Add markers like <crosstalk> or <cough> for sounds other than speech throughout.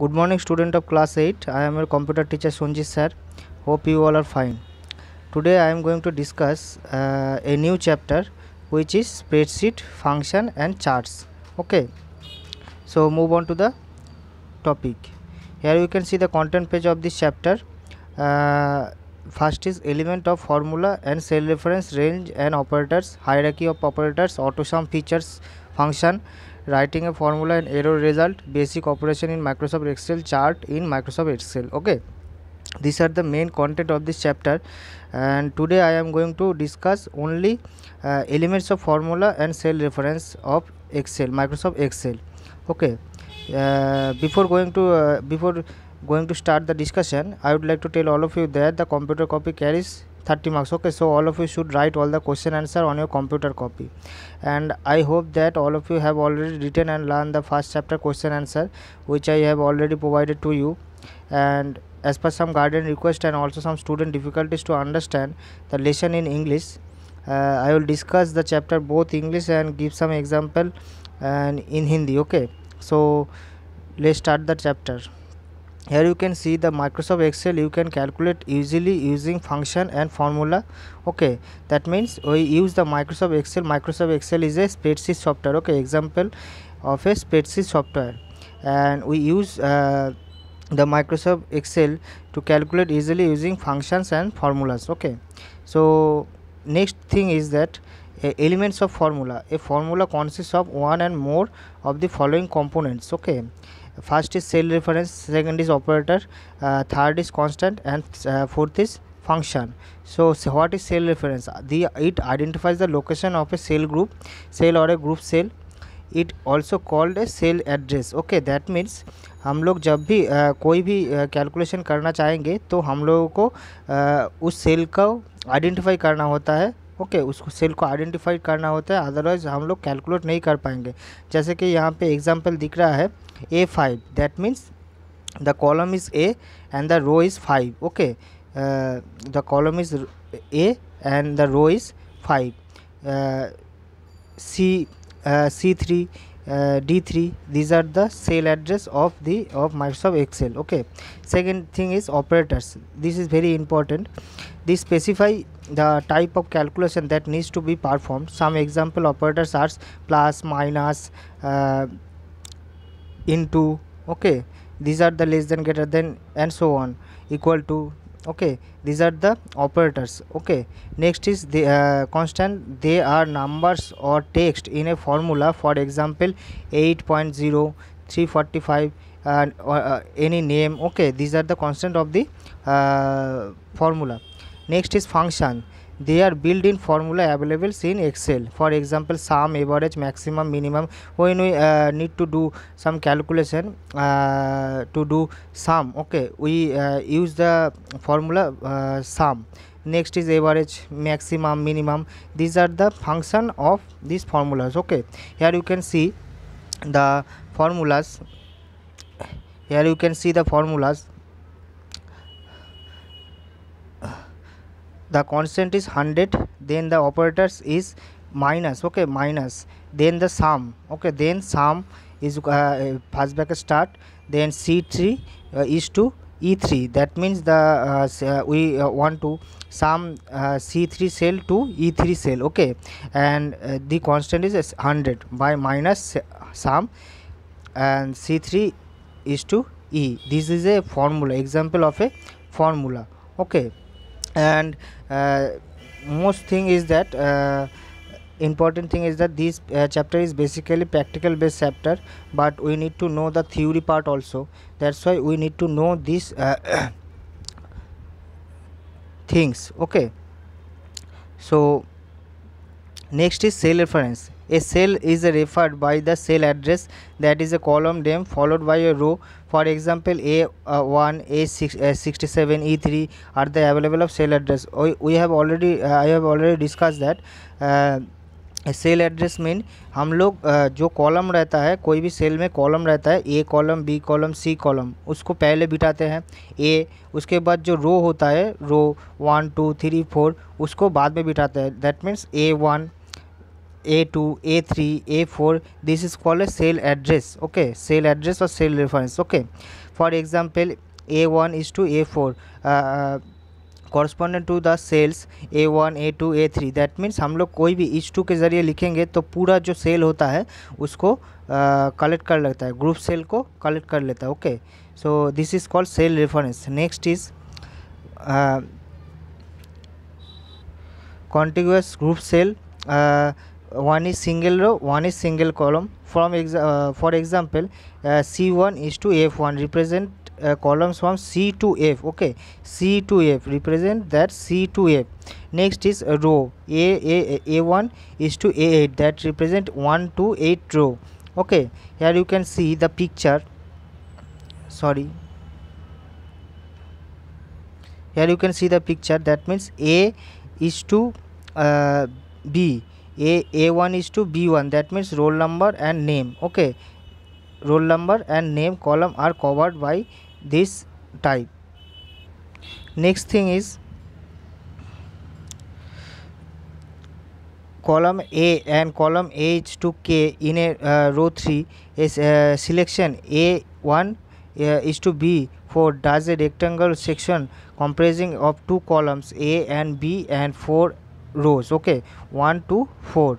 Good morning student of class 8. I am your computer teacher Sonji sir. Hope you all are fine. Today I am going to discuss uh, a new chapter which is spreadsheet function and charts. Okay. So move on to the topic. Here you can see the content page of this chapter. Uh, first is element of formula and cell reference range and operators, hierarchy of operators, autosum features, function, writing a formula and error result basic operation in microsoft excel chart in microsoft excel okay these are the main content of this chapter and today i am going to discuss only uh, elements of formula and cell reference of excel microsoft excel okay uh, before going to uh, before going to start the discussion i would like to tell all of you that the computer copy carries 30 marks okay so all of you should write all the question answer on your computer copy and i hope that all of you have already written and learned the first chapter question answer which i have already provided to you and as per some guardian request and also some student difficulties to understand the lesson in english uh, i will discuss the chapter both english and give some example and uh, in hindi okay so let's start the chapter here you can see the microsoft excel you can calculate easily using function and formula okay that means we use the microsoft excel microsoft excel is a spreadsheet software okay example of a spreadsheet software and we use uh, the microsoft excel to calculate easily using functions and formulas okay so next thing is that uh, elements of formula a formula consists of one and more of the following components okay first is cell reference second is operator third is constant and fourth is function so what is cell reference the it identifies the location of a cell group cell और a group cell it also called a cell address okay that means हम लोग जब भी uh, कोई भी calculation uh, करना चाहेंगे तो हम लोगों को uh, उस सेल को आइडेंटिफाई करना होता है ओके okay, उसको सेल को आइडेंटिफाई करना होता है अदरवाइज हम लोग कैलकुलेट नहीं कर पाएंगे जैसे कि यहाँ पे एग्जांपल दिख रहा है A five that means the column is A and the row is five okay the column is A and the row is five C C three Uh, d3 these are the cell address of the of microsoft excel okay second thing is operators this is very important they specify the type of calculation that needs to be performed some example operators are plus minus uh, into okay these are the less than greater than and so on equal to okay these are the operators okay next is the uh, constant they are numbers or text in a formula for example 8.0 345 and uh, uh, any name okay these are the constant of the uh, formula next is function they are built in formula available in excel for example sum average maximum minimum when we uh, need to do some calculation uh, to do sum okay we uh, use the formula uh, sum next is average maximum minimum these are the function of these formulas okay here you can see the formulas here you can see the formulas the constant is 100 then the operators is minus okay minus then the sum okay then sum is uh, first bracket start then c3 uh, is to e3 that means the uh, uh we uh, want to sum uh, c3 cell to e3 cell okay and the constant is 100 by minus sum and c3 is to e this is a formula example of a formula okay and uh, most thing is that uh, important thing is that this uh, chapter is basically practical based chapter but we need to know the theory part also that's why we need to know these uh, <coughs> things okay so next is sale reference A cell is referred by the cell address that is a column name followed by a row. For example, A1, A67, E3 are the available of cell address. We have already I have already discussed that. Uh, cell address mean हम लोग जो column रहता है कोई भी cell में column रहता है A column B column C column उसको पहले बिठाते हैं ए उसके बाद जो रो होता है row one two three four उसको बाद में बिठाते हैं that means A one A A two A four this is is a cell address okay cell address और cell reference okay for example A one is to A four correspondent to the cells A one A two A three that means हम लोग कोई भी etch to के ज़रिए लिखेंगे तो पूरा जो सेल होता है उसको कलेक्ट uh, कर लेता है ग्रुप सेल को कलेक्ट कर लेता है okay so this is called cell reference next is contiguous group cell one is single row one is single column from exa uh, for example uh, c1 is to f1 represent uh, columns from c to f okay c to f represent that c to f next is a row a a a1 is to a8 that represent 1 to 8 row okay here you can see the picture sorry here you can see the picture that means a is to uh, b a a1 is to b1 that means roll number and name okay roll number and name column are covered by this type next thing is column A and column H to K in a uh, row 3 is uh, selection A1 uh, is to B4 does a rectangle section comprising of two columns A and B and 4 rows okay 1 to 4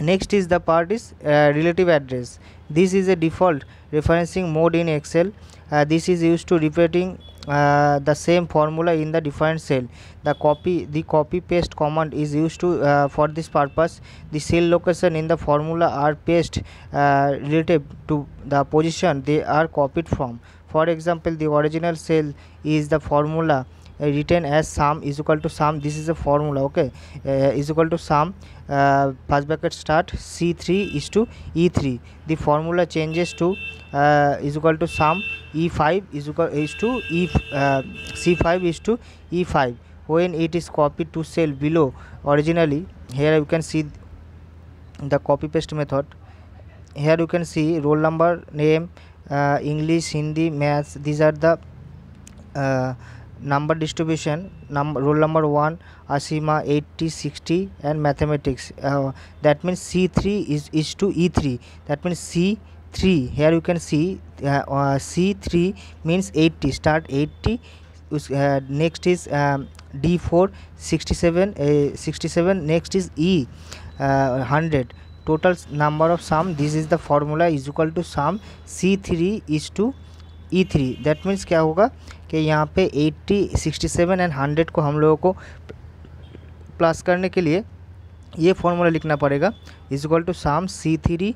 next is the part is uh, relative address this is a default referencing mode in excel uh, this is used to repeating uh, the same formula in the different cell the copy the copy paste command is used to uh, for this purpose the cell location in the formula are paste uh, relative to the position they are copied from for example the original cell is the formula uh, written as sum is equal to sum this is a formula okay uh, is equal to sum uh, first bracket start c3 is to e3 the formula changes to is equal to sum e5 is equal is to e c5 is to e5 when it is copied to cell below originally here you can see the copy paste method here you can see roll number name uh, english hindi maths these are the uh, number distribution নাম roll number one Asima eighty sixty and mathematics that means C three is is to E three that means C three here you can see C three means eighty start eighty next is D four sixty seven sixty seven next is E hundred total number of sum this is the formula is equal to sum C three is to E three that means क्या होगा कि यहाँ पे 80, 67 and 100 को हम लोगों को plus करने के लिए ये फॉर्मूला लिखना पड़ेगा is equal to sum C three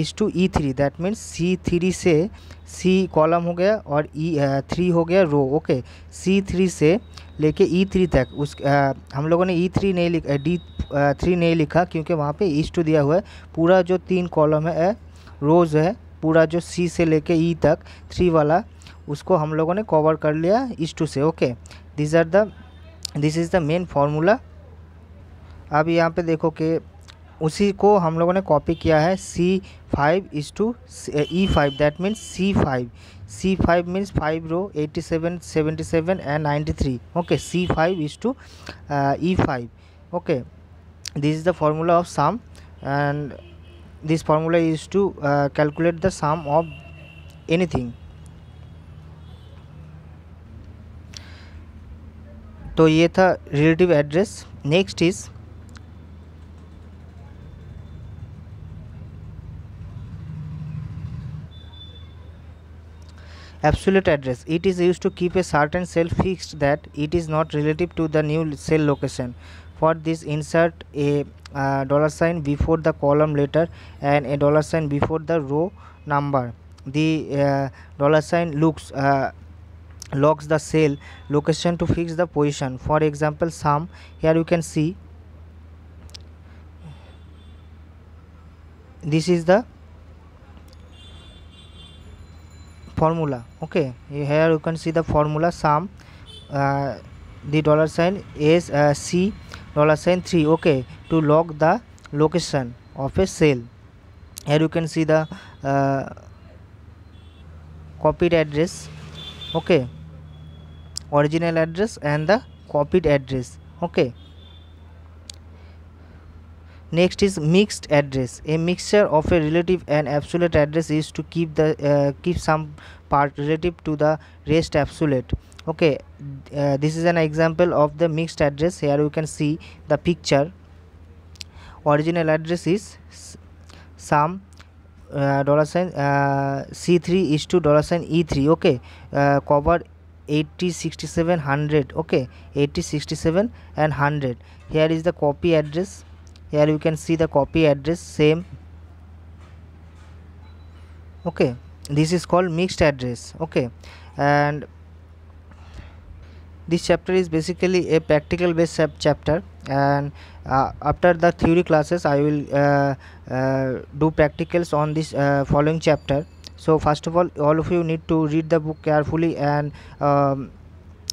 is to E three that means C three से सी कॉलम हो गया और ई e, थ्री uh, हो गया रो ओके सी थ्री से लेके ई e थ्री तक उस आ, uh, हम लोगों ने ई e थ्री नहीं लिखा डी थ्री नहीं लिखा क्योंकि वहाँ पे ईज टू दिया हुआ है पूरा जो तीन कॉलम है रोज़ है पूरा जो सी से लेके ई e तक थ्री वाला उसको हम लोगों ने कवर कर लिया इस टू से okay this are the this is the main formula अब यहाँ पे देखो कि उसी को हम लोगों ने कॉपी किया है C five is to E five that means C five C five means five row eighty seven seventy seven and ninety three okay C five is to E five okay this is the formula of sum and this formula is to uh, calculate the sum of anything तो ये था relative address next is absolute address it is used to keep a certain cell fixed that it is not relative to the new cell location for this insert a uh, dollar sign before the column letter and a dollar sign before the row number the uh, dollar sign looks uh, locks the cell location to fix the position for example sum here you can see this is the formula okay here you can see the formula sum uh, the dollar sign is uh, c dollar sign 3 okay to log the location of a sale. here you can see the uh, copied address okay original address and the copied address okay next is mixed address a mixture of a relative and absolute address is to keep the uh, keep some part relative to the rest absolute okay uh, this is an example of the mixed address here you can see the picture original address is some uh, dollar sign uh, c3 is to dollar sign e3 okay uh, cover 80 67 100 okay 80 67 and 100 here is the copy address here you can see the copy address same okay this is called mixed address okay and this chapter is basically a practical based chapter and uh, after the theory classes i will uh, uh, do practicals on this uh, following chapter so first of all all of you need to read the book carefully and um,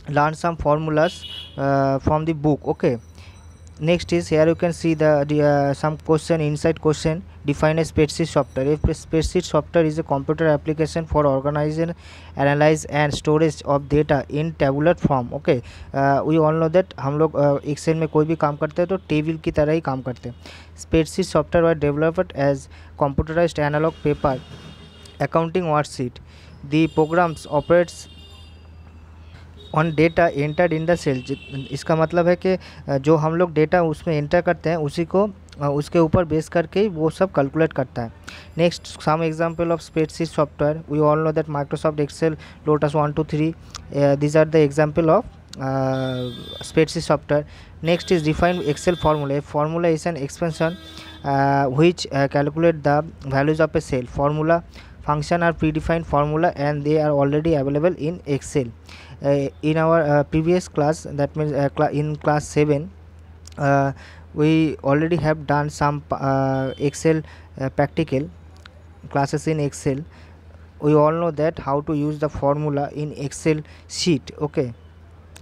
learn some formulas uh, from the book okay next is here you can see the uh, some question inside question define a spreadsheet software if spreadsheet software is a computer application for organizing analyze and storage of data in tabular form okay we all know that हम लोग Excel में कोई भी काम करते हैं तो table की तरह ही काम करते हैं spreadsheet software were developed as computerized analog paper accounting worksheet the programs operates on data entered in the cell इसका मतलब है कि जो हम लोग डेटा उसमें एंटर करते हैं उसी को उसके ऊपर बेस करके वो सब कैलकुलेट करता है next some example of spreadsheet software we all know that Microsoft Excel Lotus one two three these are the example of spreadsheet software next is defined Excel formula formula is an expansion which calculate the values of a cell formula function are predefined formula and they are already available in Excel Uh, in our uh, previous class that means uh, cl in class 7 we already have done some excel practical classes in excel we all know that how to use the formula in excel sheet okay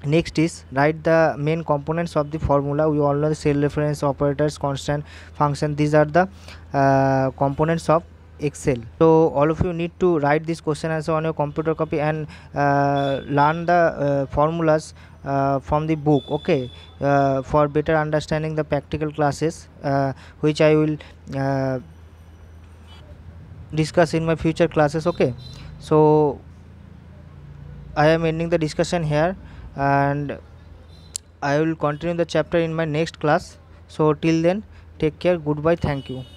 next is write the main components of the formula we all know the cell reference operators constant function these are the uh, components of excel so all of you need to write this question answer on your computer copy and uh, learn the uh, formulas uh, from the book okay uh, for better understanding the practical classes uh, which i will uh, discuss in my future classes okay so i am ending the discussion here and i will continue the chapter in my next class so till then take care goodbye thank you